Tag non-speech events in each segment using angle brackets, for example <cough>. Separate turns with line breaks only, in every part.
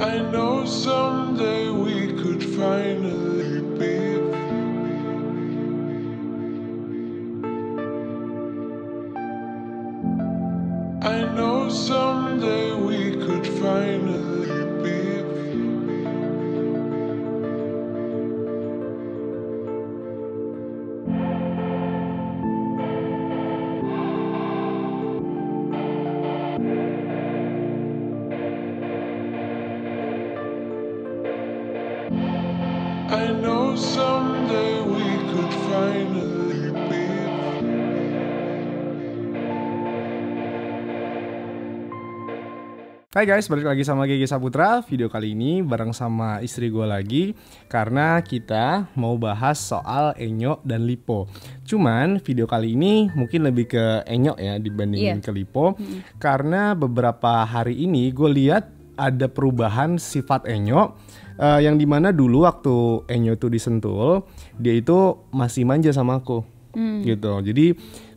I know someday we could finally be.
Hai guys, balik lagi sama Gigi Saputra. Video kali ini bareng sama istri gue lagi karena kita mau bahas soal Enyo dan lipo. Cuman video kali ini mungkin lebih ke Enyo ya dibandingin yeah. ke lipo hmm. karena beberapa hari ini gue lihat ada perubahan sifat Enyo uh, yang dimana dulu waktu Enyo tuh disentul dia itu masih manja sama aku hmm. gitu. Jadi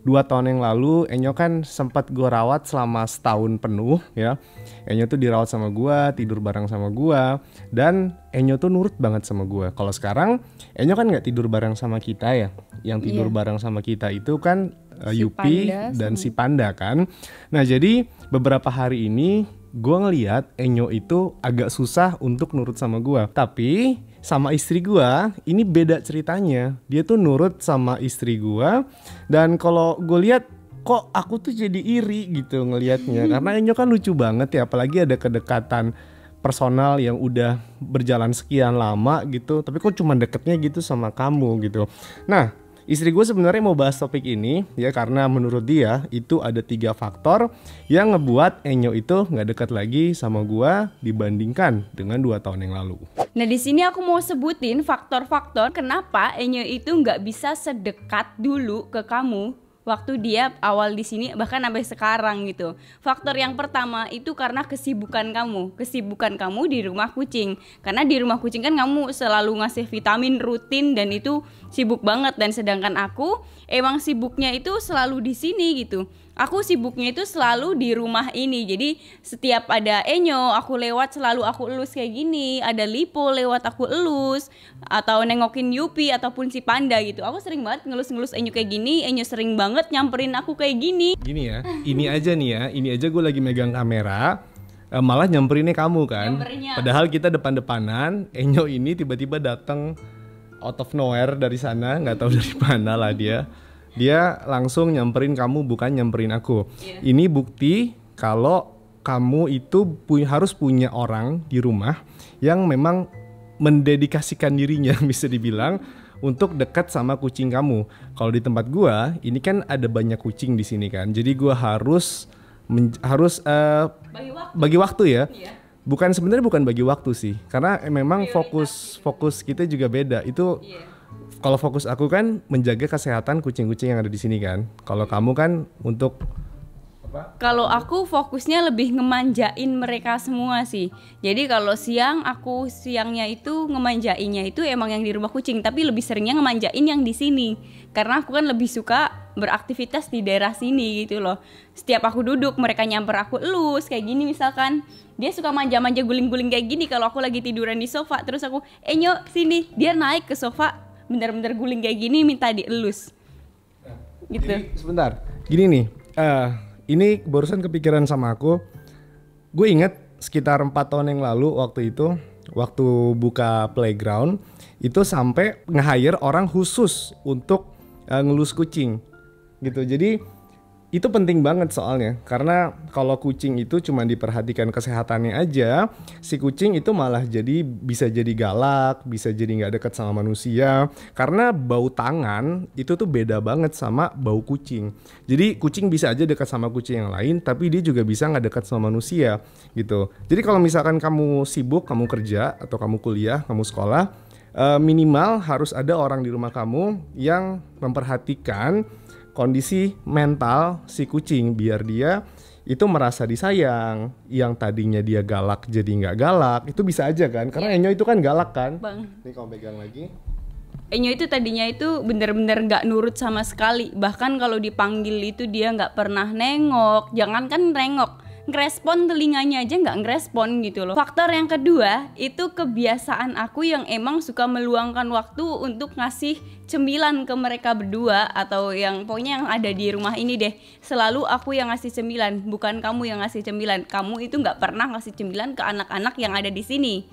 dua tahun yang lalu Enyo kan sempat gue rawat selama setahun penuh ya. Enyo tuh dirawat sama gue, tidur bareng sama gue, dan Enyo tuh nurut banget sama gue. Kalau sekarang Enyo kan nggak tidur bareng sama kita ya. Yang tidur yeah. bareng sama kita itu kan uh, si Yupi Panda, dan sih. si Panda kan. Nah jadi beberapa hari ini gue ngeliat Enyo itu agak susah untuk nurut sama gue. Tapi sama istri gua ini beda ceritanya dia tuh nurut sama istri gua dan kalau gue lihat kok aku tuh jadi iri gitu ngelihatnya hmm. karena Enyo kan lucu banget ya apalagi ada kedekatan personal yang udah berjalan sekian lama gitu tapi kok cuma deketnya gitu sama kamu gitu nah Istri gue sebenarnya mau bahas topik ini ya karena menurut dia itu ada tiga faktor yang ngebuat Enyo itu nggak dekat lagi sama gue dibandingkan dengan dua tahun yang lalu.
Nah di sini aku mau sebutin faktor-faktor kenapa Enyo itu nggak bisa sedekat dulu ke kamu waktu dia awal di sini bahkan sampai sekarang gitu. Faktor yang pertama itu karena kesibukan kamu, kesibukan kamu di rumah kucing. Karena di rumah kucing kan kamu selalu ngasih vitamin rutin dan itu sibuk banget dan sedangkan aku emang sibuknya itu selalu di sini gitu aku sibuknya itu selalu di rumah ini jadi setiap ada enyo aku lewat selalu aku elus kayak gini ada lipo lewat aku elus atau nengokin yupi ataupun si panda gitu aku sering banget ngelus-ngelus enyo kayak gini enyo sering banget nyamperin aku kayak gini
gini ya ini aja nih ya ini aja gue lagi megang kamera eh, malah nyamperinnya kamu kan Nyamperinnya. padahal kita depan-depanan enyo ini tiba-tiba datang out of nowhere dari sana Gak tahu dari <laughs> mana lah dia dia langsung nyamperin kamu bukan nyamperin aku. Yeah. Ini bukti kalau kamu itu pu harus punya orang di rumah yang memang mendedikasikan dirinya <laughs> bisa dibilang untuk dekat sama kucing kamu. Kalau di tempat gua, ini kan ada banyak kucing di sini kan. Jadi gua harus harus uh, bagi waktu, bagi waktu ya. Yeah bukan sebenarnya bukan bagi waktu sih karena memang Prioritas fokus gitu. fokus kita juga beda itu yeah kalau fokus aku kan menjaga kesehatan kucing-kucing yang ada di sini kan. Kalau kamu kan untuk
kalau aku fokusnya lebih ngemanjain mereka semua sih. Jadi kalau siang aku siangnya itu ngemanjainnya itu emang yang di rumah kucing, tapi lebih seringnya ngemanjain yang di sini. Karena aku kan lebih suka beraktivitas di daerah sini gitu loh. Setiap aku duduk mereka nyamper aku elus kayak gini misalkan. Dia suka manja-manja guling-guling kayak gini kalau aku lagi tiduran di sofa terus aku enyo eh, sini dia naik ke sofa bener-bener guling kayak gini minta dielus nah, gitu Jadi,
sebentar gini nih uh, ini barusan kepikiran sama aku gue inget sekitar empat tahun yang lalu waktu itu waktu buka playground itu sampai nge-hire orang khusus untuk uh, ngelus kucing gitu jadi itu penting banget soalnya karena kalau kucing itu cuma diperhatikan kesehatannya aja, si kucing itu malah jadi bisa jadi galak, bisa jadi nggak dekat sama manusia karena bau tangan itu tuh beda banget sama bau kucing. Jadi kucing bisa aja dekat sama kucing yang lain tapi dia juga bisa nggak dekat sama manusia gitu. Jadi kalau misalkan kamu sibuk, kamu kerja atau kamu kuliah, kamu sekolah, eh, minimal harus ada orang di rumah kamu yang memperhatikan kondisi mental si kucing biar dia itu merasa disayang yang tadinya dia galak jadi nggak galak itu bisa aja kan karena iya. Enyo itu kan galak kan Bang. ini kamu pegang lagi
Enyo itu tadinya itu bener-bener nggak nurut sama sekali bahkan kalau dipanggil itu dia nggak pernah nengok jangankan nengok ngerespon telinganya aja nggak ngerespon gitu loh faktor yang kedua itu kebiasaan aku yang emang suka meluangkan waktu untuk ngasih cemilan ke mereka berdua atau yang pokoknya yang ada di rumah ini deh selalu aku yang ngasih cemilan bukan kamu yang ngasih cemilan kamu itu nggak pernah ngasih cemilan ke anak-anak yang ada di sini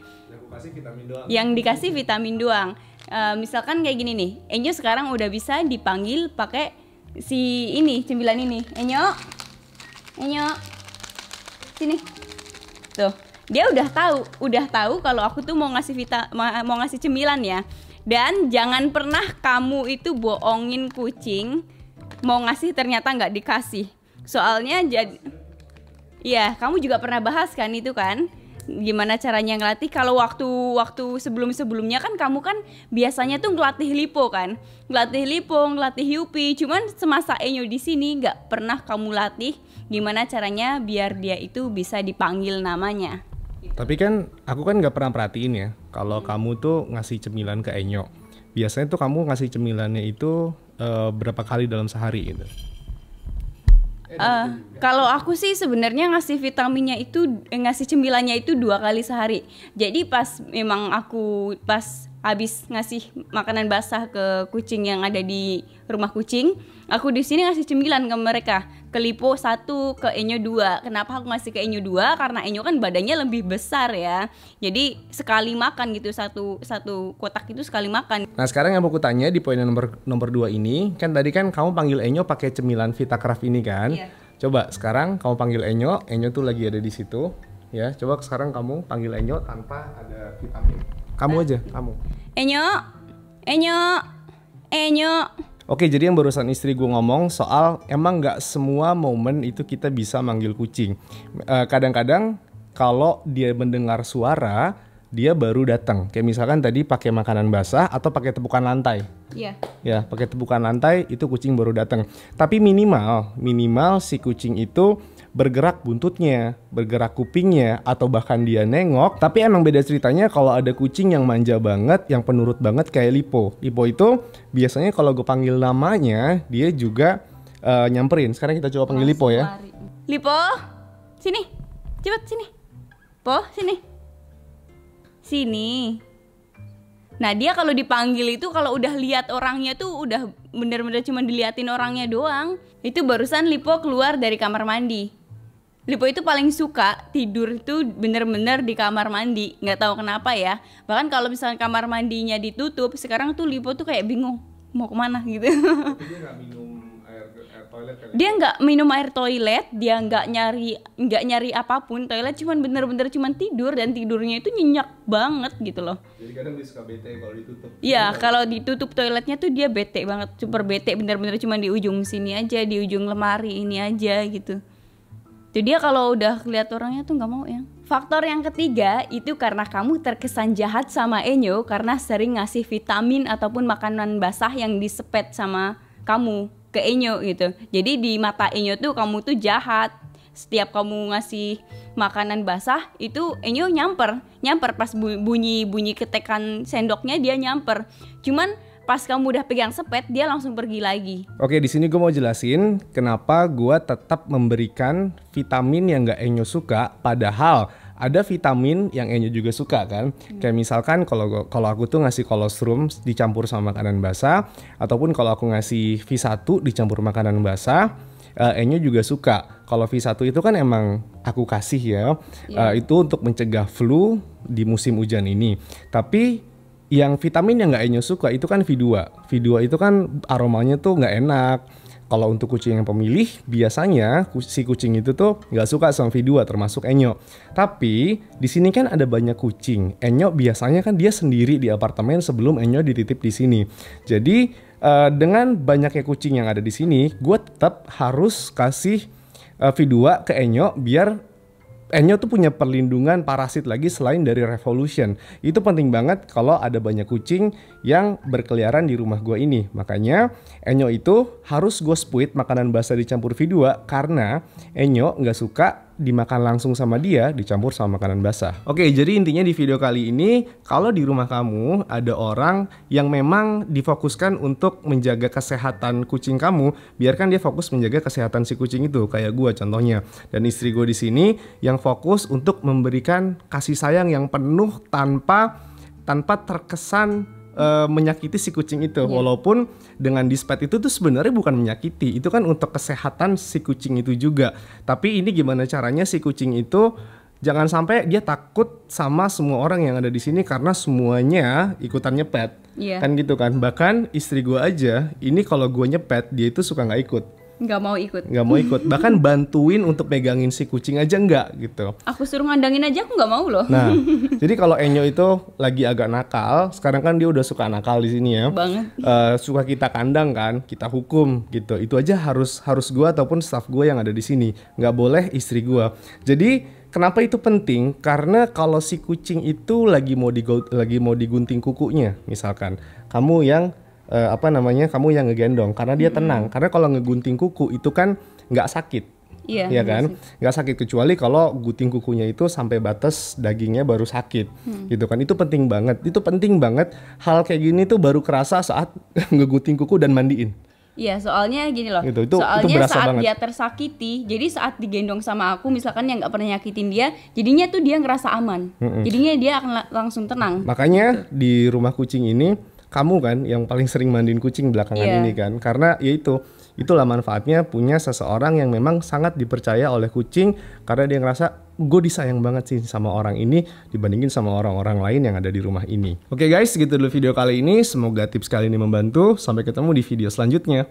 ya, yang dikasih
vitamin doang uh, misalkan kayak gini nih Enyo sekarang udah bisa dipanggil pakai si ini cemilan ini Enyo Enyo sini tuh dia udah tahu udah tahu kalau aku tuh mau ngasih vita mau ngasih cemilan ya dan jangan pernah kamu itu bohongin kucing mau ngasih ternyata nggak dikasih soalnya jadi Iya, kamu juga pernah bahas kan itu kan? gimana caranya ngelatih kalau waktu waktu sebelum sebelumnya kan kamu kan biasanya tuh ngelatih lipo kan ngelatih lipo ngelatih yupi cuman semasa Enyo di sini nggak pernah kamu latih gimana caranya biar dia itu bisa dipanggil namanya
tapi kan aku kan nggak pernah perhatiin ya kalau hmm. kamu tuh ngasih cemilan ke Enyo biasanya tuh kamu ngasih cemilannya itu uh, berapa kali dalam sehari gitu
Uh, kalau aku sih sebenarnya ngasih vitaminnya itu eh, ngasih cemilannya itu dua kali sehari. Jadi pas memang aku pas habis ngasih makanan basah ke kucing yang ada di rumah kucing, aku di sini ngasih cemilan ke mereka ke Lipo satu ke Enyo dua. Kenapa aku ngasih ke Enyo dua? Karena Enyo kan badannya lebih besar ya. Jadi sekali makan gitu satu satu kotak itu sekali makan. Nah sekarang
yang mau tanya di poin nomor nomor dua ini kan tadi kan kamu panggil Enyo pakai cemilan Vita Craft ini kan? Iya. Coba sekarang kamu panggil Enyo, Enyo tuh lagi ada di situ. Ya, coba sekarang kamu panggil Enyo tanpa ada vitamin. Kamu aja, kamu.
Enyo, Enyo, Enyo.
Oke, jadi yang barusan istri gue ngomong soal emang nggak semua momen itu kita bisa manggil kucing. Eh, kadang-kadang kalau dia mendengar suara, dia baru datang. Kayak misalkan tadi pakai makanan basah atau pakai tepukan lantai. Iya. Yeah. Ya, pakai tepukan lantai itu kucing baru datang. Tapi minimal, minimal si kucing itu bergerak buntutnya, bergerak kupingnya, atau bahkan dia nengok. Tapi emang beda ceritanya kalau ada kucing yang manja banget, yang penurut banget kayak Lipo. Lipo itu biasanya kalau gue panggil namanya, dia juga uh, nyamperin. Sekarang kita coba panggil oh, Lipo ya.
Lipo, sini, cepet sini. Po, sini. Sini. Nah dia kalau dipanggil itu kalau udah lihat orangnya tuh udah bener-bener cuma diliatin orangnya doang. Itu barusan Lipo keluar dari kamar mandi. Lipo itu paling suka tidur itu bener-bener di kamar mandi nggak tahu kenapa ya bahkan kalau misalnya kamar mandinya ditutup sekarang tuh Lipo tuh kayak bingung mau kemana <laughs> gitu
dia nggak minum air, toilet ya?
dia nggak minum air toilet dia nggak nyari nggak nyari apapun toilet cuman bener-bener cuman tidur dan tidurnya itu nyenyak banget gitu loh jadi kadang dia suka bete kalau ditutup ya kalau ditutup toiletnya tuh dia bete banget super bete bener-bener cuman di ujung sini aja di ujung lemari ini aja gitu itu dia kalau udah lihat orangnya tuh nggak mau ya. Faktor yang ketiga itu karena kamu terkesan jahat sama Enyo karena sering ngasih vitamin ataupun makanan basah yang disepet sama kamu ke Enyo gitu. Jadi di mata Enyo tuh kamu tuh jahat. Setiap kamu ngasih makanan basah itu Enyo nyamper, nyamper pas bunyi bunyi ketekan sendoknya dia nyamper. Cuman pas kamu udah pegang sepet dia langsung pergi lagi.
Oke, di sini gue mau jelasin kenapa gue tetap memberikan vitamin yang gak Enyo suka padahal ada vitamin yang Enyo juga suka kan. Hmm. Kayak misalkan kalau kalau aku tuh ngasih kolostrum dicampur sama makanan basah ataupun kalau aku ngasih V1 dicampur makanan basah, uh, Enyo juga suka. Kalau V1 itu kan emang aku kasih ya. Yeah. Iya. Uh, itu untuk mencegah flu di musim hujan ini. Tapi yang vitamin yang nggak Enyo suka itu kan V2. V2 itu kan aromanya tuh nggak enak. Kalau untuk kucing yang pemilih, biasanya si kucing itu tuh nggak suka sama V2 termasuk Enyo. Tapi di sini kan ada banyak kucing. Enyo biasanya kan dia sendiri di apartemen sebelum Enyo dititip di sini. Jadi eh, dengan banyaknya kucing yang ada di sini, gue tetap harus kasih uh, eh, V2 ke Enyo biar Enyo tuh punya perlindungan parasit lagi selain dari Revolution. Itu penting banget kalau ada banyak kucing yang berkeliaran di rumah gua ini. Makanya Enyo itu harus gue spuit makanan basah dicampur V2 karena Enyo nggak suka dimakan langsung sama dia dicampur sama makanan basah. Oke, jadi intinya di video kali ini kalau di rumah kamu ada orang yang memang difokuskan untuk menjaga kesehatan kucing kamu, biarkan dia fokus menjaga kesehatan si kucing itu kayak gue contohnya dan istri gue di sini yang fokus untuk memberikan kasih sayang yang penuh tanpa tanpa terkesan uh, menyakiti si kucing itu yeah. walaupun dengan dispet itu tuh sebenarnya bukan menyakiti itu kan untuk kesehatan si kucing itu juga tapi ini gimana caranya si kucing itu jangan sampai dia takut sama semua orang yang ada di sini karena semuanya ikutan nyepet yeah. kan gitu kan bahkan istri gue aja ini kalau gue nyepet dia itu suka nggak ikut
nggak mau ikut nggak mau ikut
bahkan bantuin untuk megangin si kucing aja nggak gitu
aku suruh ngandangin aja aku nggak mau loh nah
<laughs> jadi kalau Enyo itu lagi agak nakal sekarang kan dia udah suka nakal di sini ya banget uh, suka kita kandang kan kita hukum gitu itu aja harus harus gue ataupun staff gue yang ada di sini nggak boleh istri gue jadi Kenapa itu penting? Karena kalau si kucing itu lagi mau digot, lagi mau digunting kukunya, misalkan kamu yang uh, apa namanya kamu yang ngegendong karena dia tenang hmm. karena kalau ngegunting kuku itu kan nggak sakit Iya, yeah, kan, nggak sakit kecuali kalau gunting kukunya itu sampai batas dagingnya baru sakit, hmm. gitu kan. Itu penting banget. Itu penting banget. Hal kayak gini tuh baru kerasa saat <laughs> ngegunting kuku dan mandiin.
Iya, soalnya gini loh. Gitu, itu, soalnya itu saat banget. dia tersakiti, jadi saat digendong sama aku, misalkan yang nggak pernah nyakitin dia, jadinya tuh dia ngerasa aman. Mm -mm. Jadinya dia akan langsung tenang.
Makanya gitu. di rumah kucing ini kamu kan yang paling sering mandiin kucing belakangan yeah. ini kan karena yaitu itu itulah manfaatnya punya seseorang yang memang sangat dipercaya oleh kucing karena dia ngerasa gue disayang banget sih sama orang ini dibandingin sama orang-orang lain yang ada di rumah ini. Oke okay guys, segitu dulu video kali ini. Semoga tips kali ini membantu. Sampai ketemu di video selanjutnya.